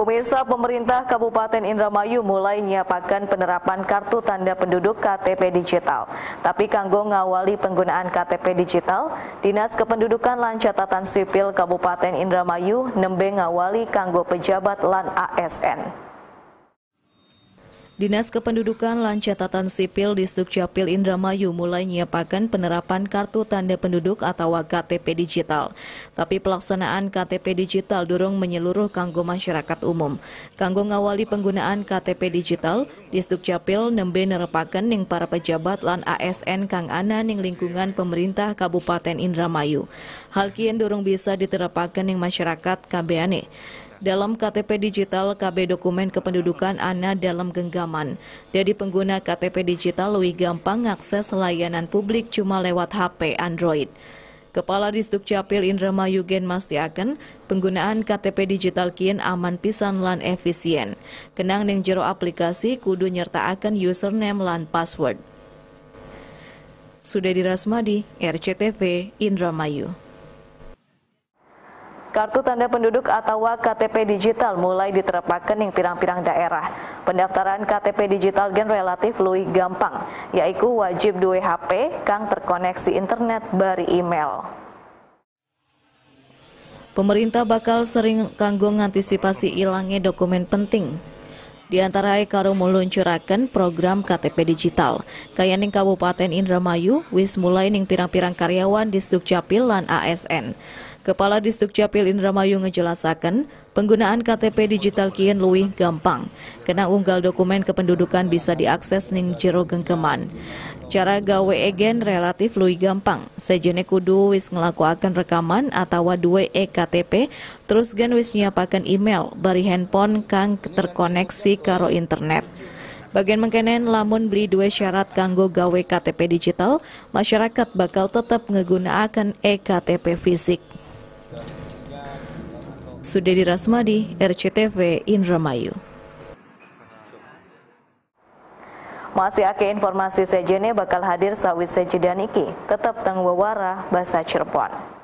Pemirsa pemerintah Kabupaten Indramayu mulai menyiapkan penerapan kartu tanda penduduk KTP digital. Tapi kanggo ngawali penggunaan KTP digital, Dinas Kependudukan lan Catatan Sipil Kabupaten Indramayu nembe ngawali kanggo pejabat lan ASN. Dinas Kependudukan dan Catatan Sipil di Sdukcapil Indramayu mulai menyiapkan penerapan kartu tanda penduduk atau KTP digital. Tapi pelaksanaan KTP digital durung menyeluruh kanggo masyarakat umum. Kanggo ngawali penggunaan KTP digital, di Sdukcapil nembe nerepaken ning para pejabat lan ASN kang ana ning lingkungan pemerintah Kabupaten Indramayu. Hal kian durung bisa diterapkan ning masyarakat KBNI dalam KTP digital KB dokumen kependudukan ANA dalam genggaman. Jadi pengguna KTP digital lebih gampang akses layanan publik cuma lewat HP Android. Kepala Distuk Capil Indramayu Gen Mastiaken, penggunaan KTP digital kian aman pisan lan efisien. Kenang ning jero aplikasi kudu nyertaaken username lan password. Sudah dirasmadi, RCTV Indramayu. Kartu tanda penduduk atau KTP digital mulai diterapkan di pirang-pirang daerah. Pendaftaran KTP digital gen relatif lebih gampang, yaitu wajib dua HP kang terkoneksi internet bari email. Pemerintah bakal sering kanggo antisipasi ilangnya dokumen penting. Di antara karo meluncurakan program KTP digital. ning Kabupaten Indramayu wis mulai ning pirang-pirang karyawan di Sdukcapil lan ASN. Kepala Distrik Capil Indramayu ngejelasakan, penggunaan KTP digital kian luwih gampang. Kena unggal dokumen kependudukan bisa diakses ning jero gengkeman. Cara gawe egen relatif luwih gampang. Sejene kudu wis ngelakuakan rekaman atau duwe e-KTP, terus gen wis nyiapakan email bari handphone kang terkoneksi karo internet. Bagian mengkenen lamun beli dua syarat kanggo gawe KTP digital, masyarakat bakal tetap menggunakan e-KTP fisik. Sudedi Rasmadi, RCTV Indramayu. Masih ada informasi sejene bakal hadir sawit sejidan iki, tetap tanggung wawara bahasa Cirebon.